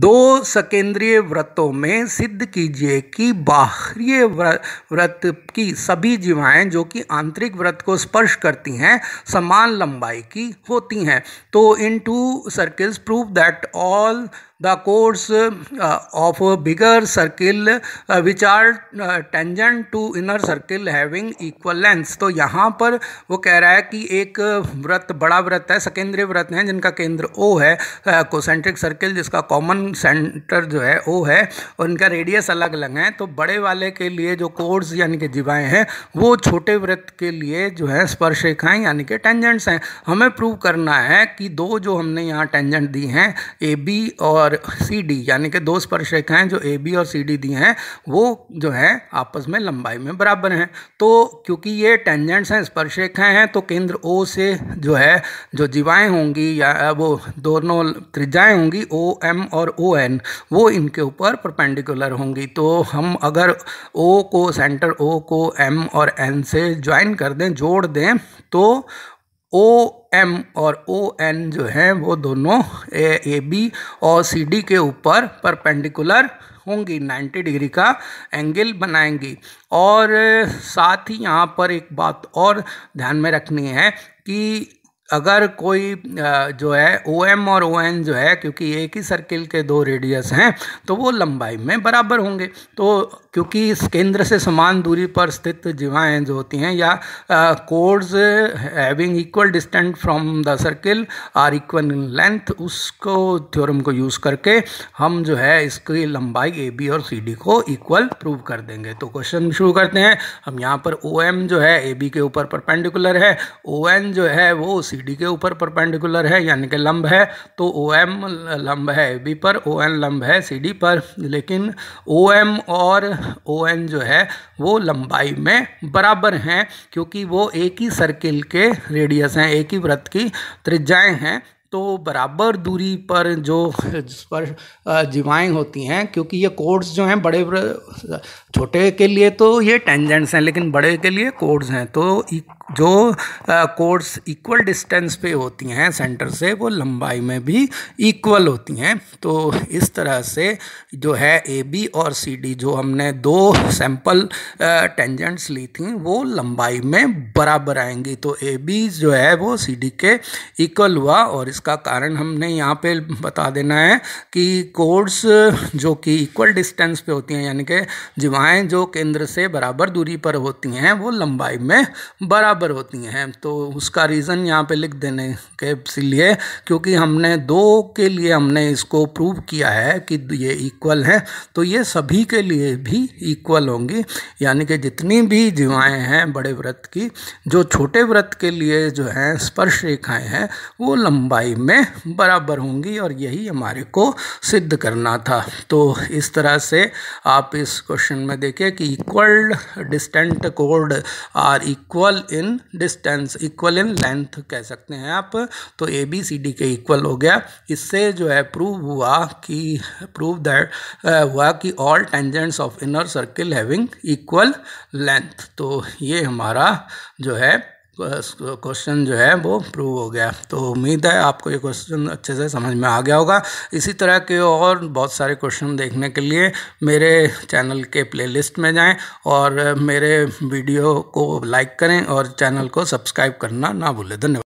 दो सकेंद्रीय व्रतों में सिद्ध कीजिए कि बाहरी व्रत की सभी जीवाएं जो कि आंतरिक व्रत को स्पर्श करती हैं समान लंबाई की होती हैं तो in two circles prove that all the chords of bigger circle which are tangent to inner circle having equal length तो यहाँ पर वो कह रहा है कि एक व्रत बड़ा व्रत है सेकेंद्रीय व्रत हैं जिनका केंद्र ओ है कोसेंट्रिक सर्किल जिसका कॉमन सेंटर जो है ओ है और इनका रेडियस अलग अलग है तो बड़े वाले के लिए जो कोर्स यानी कि जीवाएँ हैं वो छोटे व्रत के लिए जो है स्पर्श रेखाएँ यानी कि टेंजेंट्स हैं हमें प्रूव करना है कि दो जो हमने यहाँ टेंजेंट दी हैं ए बी और और सी डी यानी कि दो स्पर्श रेखाएं जो ए बी और सी डी दी हैं वो जो है आपस में लंबाई में बराबर हैं तो क्योंकि ये टेंजेंट्स हैं स्पर्श रेखाएं हैं तो केंद्र ओ से जो है जो जीवाएं होंगी या वो दोनों त्रिज्याएं होंगी ओ एम और ओ एन वो इनके ऊपर परपेंडिकुलर होंगी तो हम अगर ओ को सेंटर ओ को एम और एन से ज्वाइन कर दें जोड़ दें तो ओ एम और ओ एन जो हैं वो दोनों ए ए बी और सी डी के ऊपर परपेंडिकुलर होंगी 90 डिग्री का एंगल बनाएंगी और साथ ही यहाँ पर एक बात और ध्यान में रखनी है कि अगर कोई जो है ओ एम और ओ एन जो है क्योंकि एक ही सर्किल के दो रेडियस हैं तो वो लंबाई में बराबर होंगे तो क्योंकि इस केंद्र से समान दूरी पर स्थित जीवाएँ जो होती हैं या chords having equal distant from the circle are equal in length उसको थ्योरम को यूज़ करके हम जो है इसकी लंबाई ए बी और सी डी को इक्वल प्रूव कर देंगे तो क्वेश्चन शुरू करते हैं हम यहाँ पर ओ एम जो है ए बी के ऊपर परपेंडिकुलर है ओ एन जो है वो सी डी के ऊपर परपेंडिकुलर है यानी कि लंब है तो ओ एम लंब है ए बी पर ओ एन लंब है सी डी पर लेकिन ओ एम और ओ एन जो है वो लंबाई में बराबर हैं क्योंकि वो एक ही सर्किल के रेडियस हैं एक ही व्रत की त्रिज्याएं हैं तो बराबर दूरी पर जो जिस पर जीवाएँ होती हैं क्योंकि ये कोड्स जो हैं बड़े छोटे के लिए तो ये टेंजेंट्स हैं लेकिन बड़े के लिए कोड्स हैं तो जो कोर्स इक्वल डिस्टेंस पे होती हैं सेंटर से वो लंबाई में भी इक्वल होती हैं तो इस तरह से जो है ए बी और सी डी जो हमने दो सैम्पल टेंजेंट्स ली थी वो लंबाई में बराबर आएंगी तो ए बी जो है वो सी डी के इक्वल हुआ और इसका कारण हमने यहाँ पे बता देना है कि कोर्स जो कि इक्वल डिस्टेंस पे होती हैं यानी कि जीवाएँ जो केंद्र से बराबर दूरी पर होती हैं वो लंबाई में बराबर बराबर होती हैं तो उसका रीज़न यहाँ पे लिख देने के इसलिए क्योंकि हमने दो के लिए हमने इसको प्रूव किया है कि ये इक्वल है तो ये सभी के लिए भी इक्वल होंगी यानी कि जितनी भी जीवाएँ हैं बड़े व्रत की जो छोटे व्रत के लिए जो हैं स्पर्श रेखाएँ हैं वो लंबाई में बराबर होंगी और यही हमारे को सिद्ध करना था तो इस तरह से आप इस क्वेश्चन में देखें कि इक्वल डिस्टेंट कोड are equal in in distance equal in length कह सकते हैं आप तो ए बी सी डी के इक्वल हो गया इससे जो है प्रूव हुआ कि प्रूव दैट हुआ कि all tangents of inner circle having equal length तो ये हमारा जो है क्वेश्चन जो है वो प्रूव हो गया तो उम्मीद है आपको ये क्वेश्चन अच्छे से समझ में आ गया होगा इसी तरह के और बहुत सारे क्वेश्चन देखने के लिए मेरे चैनल के प्लेलिस्ट में जाएं और मेरे वीडियो को लाइक करें और चैनल को सब्सक्राइब करना ना भूलें धन्यवाद